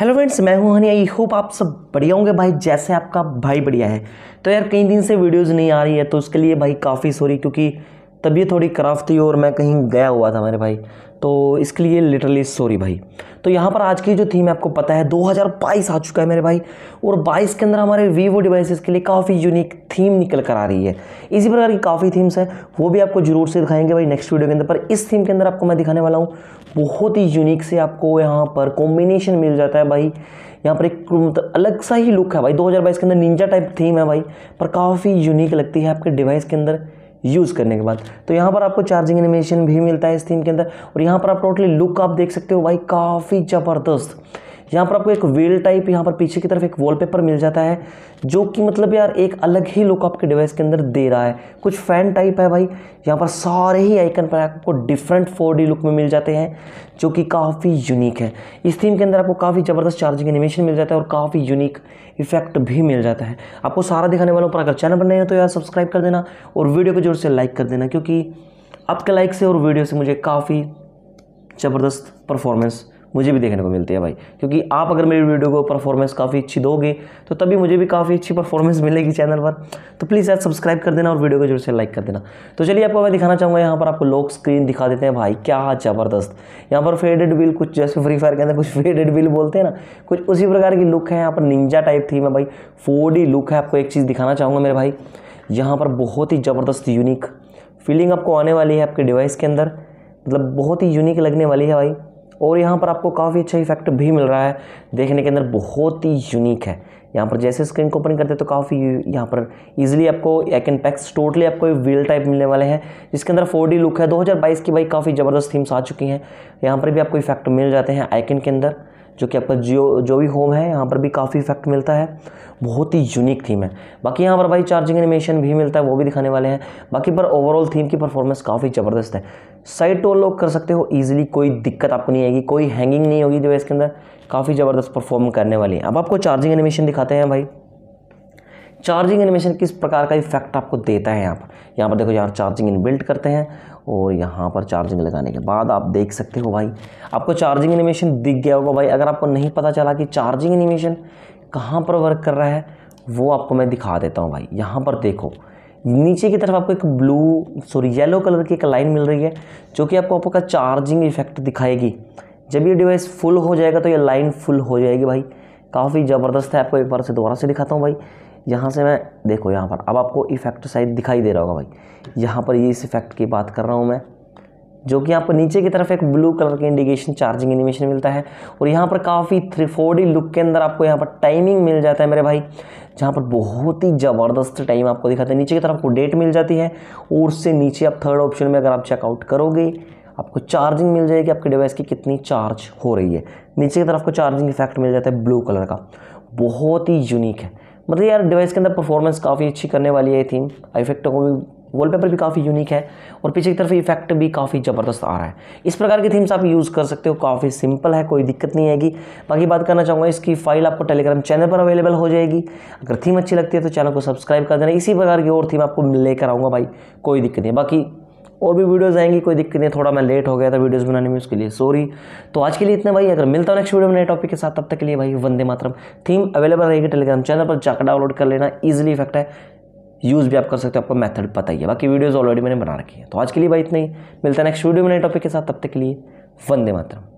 hello friends मैं हूं Honey I hope आप सब बढ़िया होंगे भाई जैसे आपका भाई बढ़िया है तो यार कई दिन से वीडियोस नहीं आ रही है तो उसके लिए भाई काफ़ी सॉरी क्योंकि तबीयत थोड़ी खराब थी और मैं कहीं गया हुआ था मेरे भाई तो इसके लिए लिटरली सॉरी भाई तो यहाँ पर आज की जो थीम आपको पता है 2022 आ चुका है मेरे भाई और 22 के अंदर हमारे वीवो डिवाइसेस के लिए काफ़ी यूनिक थीम निकल कर आ रही है इसी प्रकार की काफ़ी थीम्स हैं वो भी आपको जरूर से दिखाएंगे भाई नेक्स्ट वीडियो के अंदर पर इस थीम के अंदर आपको मैं दिखाने वाला हूँ बहुत ही यूनिक से आपको यहाँ पर कॉम्बिनेशन मिल जाता है भाई यहाँ पर एक मतलब अलग सा ही लुक है भाई दो के अंदर निंजा टाइप थीम है भाई पर काफ़ी यूनिक लगती है आपके डिवाइस के अंदर यूज़ करने के बाद तो यहाँ पर आपको चार्जिंग एनिमेशन भी मिलता है इस थीम के अंदर और यहाँ पर आप टोटली लुक आप देख सकते हो भाई काफ़ी ज़बरदस्त यहाँ पर आपको एक वेल टाइप यहाँ पर पीछे की तरफ एक वॉलपेपर मिल जाता है जो कि मतलब यार एक अलग ही लुक आपके डिवाइस के अंदर दे रहा है कुछ फैन टाइप है भाई यहाँ पर सारे ही आइकन पर आपको डिफरेंट फोर लुक में मिल जाते हैं जो कि काफ़ी यूनिक है इस थीम के अंदर आपको काफ़ी ज़बरदस्त चार्जिंग एनिमेशन मिल जाता है और काफ़ी यूनिक इफेक्ट भी मिल जाता है आपको सारा दिखाने वालों पर अगर चैनल बनाए हो तो यार सब्सक्राइब कर देना और वीडियो को जोर से लाइक कर देना क्योंकि आपके लाइक से और वीडियो से मुझे काफ़ी ज़बरदस्त परफॉर्मेंस मुझे भी देखने को मिलती है भाई क्योंकि आप अगर मेरी वीडियो को परफॉर्मेंस काफ़ी अच्छी दोगे तो तभी मुझे भी काफ़ी अच्छी परफॉर्मेंस मिलेगी चैनल पर तो प्लीज़ यार सब्सक्राइब कर देना और वीडियो को जरूर से लाइक कर देना तो चलिए आपको मैं दिखाना चाहूँगा यहाँ पर आपको लॉक स्क्रीन दिखा देते हैं भाई क्या ज़बरदस्त यहाँ पर फेडेड व्हील कुछ जैसे फ्री फायर के अंदर कुछ फेडेड व्हील बोलते हैं ना कुछ उसी प्रकार की लुक है यहाँ पर निंजा टाइप थी मैं भाई फोर लुक है आपको एक चीज़ दिखाना चाहूँगा मेरे भाई यहाँ पर बहुत ही ज़बरदस्त यूनिक फीलिंग आपको आने वाली है आपके डिवाइस के अंदर मतलब बहुत ही यूनिक लगने वाली है भाई और यहाँ पर आपको काफ़ी अच्छा इफेक्ट भी मिल रहा है देखने के अंदर बहुत ही यूनिक है यहाँ पर जैसे स्क्रीन को ओपन करते हैं तो काफ़ी यहाँ पर इजीली आपको एक एंड पैक्स टोटली आपको व्हील टाइप मिलने वाले हैं जिसके अंदर फोर लुक है 2022 की भाई काफ़ी ज़बरदस्त थीम्स आ चुकी हैं यहाँ पर भी आपको इफेक्ट मिल जाते हैं आइकन के अंदर जो कि आपका जियो जो भी होम है यहाँ पर भी काफ़ी इफेक्ट मिलता है बहुत ही यूनिक थीम है बाकी यहाँ पर भाई चार्जिंग एनिमेशन भी मिलता है वो भी दिखाने वाले हैं बाकी पर ओवरऑल थीम की परफॉर्मेंस काफ़ी ज़बरदस्त है साइड टो लॉक कर सकते हो ईजिली कोई दिक्कत आपको नहीं आएगी कोई हैंगिंग नहीं होगी जो इसके अंदर काफ़ी ज़बरदस्त परफॉर्म करने वाली है अब आपको चार्जिंग एनिमेशन दिखाते हैं भाई चार्जिंग एनिमेशन किस प्रकार का इफेक्ट आपको देता है यहाँ पर यहाँ पर देखो यहाँ चार्जिंग इन बिल्ट करते हैं और यहाँ पर चार्जिंग लगाने के बाद आप देख सकते हो भाई आपको चार्जिंग एनिमेशन दिख गया होगा भाई अगर आपको नहीं पता चला कि चार्जिंग एनिमेशन कहाँ पर वर्क कर रहा है वो आपको मैं दिखा देता हूँ भाई यहाँ पर देखो नीचे की तरफ आपको एक ब्लू सॉरी येलो कलर की एक लाइन मिल रही है जो कि आपको आपका चार्जिंग इफेक्ट दिखाएगी जब ये डिवाइस फुल हो जाएगा तो ये लाइन फुल हो जाएगी भाई काफ़ी ज़बरदस्त है आपको एक बार से दोबारा से दिखाता हूँ भाई यहाँ से मैं देखो यहाँ पर अब आपको इफेक्ट साइड दिखाई दे रहा होगा भाई यहाँ पर ये इस इफेक्ट की बात कर रहा हूँ मैं जो कि आपको नीचे की तरफ एक ब्लू कलर के इंडिकेशन चार्जिंग एनिमेशन मिलता है और यहाँ पर काफ़ी थ्री डी लुक के अंदर आपको यहाँ पर टाइमिंग मिल जाता है मेरे भाई जहाँ पर बहुत ही ज़बरदस्त टाइम आपको दिखाता है नीचे की तरफ आपको डेट मिल जाती है और उससे नीचे आप थर्ड ऑप्शन में अगर आप चेकआउट करोगे आपको चार्जिंग मिल जाएगी आपके डिवाइस की कितनी चार्ज हो रही है नीचे की तरफ आपको चार्जिंग इफेक्ट मिल जाता है ब्लू कलर का बहुत ही यूनिक है मतलब तो यार डिवाइस के अंदर परफॉर्मेंस काफ़ी अच्छी करने वाली है थीम इफेक्ट को भी वॉलपेपर भी काफ़ी यूनिक है और पीछे की तरफ इफेक्ट भी काफ़ी ज़बरदस्त आ रहा है इस प्रकार की थीम्स आप यूज़ कर सकते हो काफ़ी सिंपल है कोई दिक्कत नहीं आएगी बाकी बात करना चाहूँगा इसकी फाइल आपको टेलीग्राम चैनल पर अवेलेबल हो जाएगी अगर थीम अच्छी लगती है तो चैनल को सब्सक्राइब कर देना इसी प्रकार की और थीम आपको लेकर आऊँगा भाई कोई दिक्कत नहीं बाकी और भी वीडियोज़ आएंगी कोई दिक्कत नहीं थोड़ा मैं लेट हो गया था वीडियोज़ बनाने में उसके लिए सॉरी तो आज के लिए इतना भाई अगर मिलता हूँ नेक्स्ट वीडियो में नए टॉपिक के साथ तब तक के लिए भाई वंदे मातरम थीम अवेलेबल रहेगी टेलीग्राम चैनल पर जाकर डाउनलोड कर लेना ईजिली इफेक्ट है यूज़ भी आप कर सकते हो आपको मेथड पता ही है बाकी वीडियोज़ ऑलरेडी मैंने बना रखी है तो आज के लिए भाई इतना ही मिलता है नेक्स्ट वीडियो में नए टॉपिक के साथ तब तक के लिए वंदे मातरम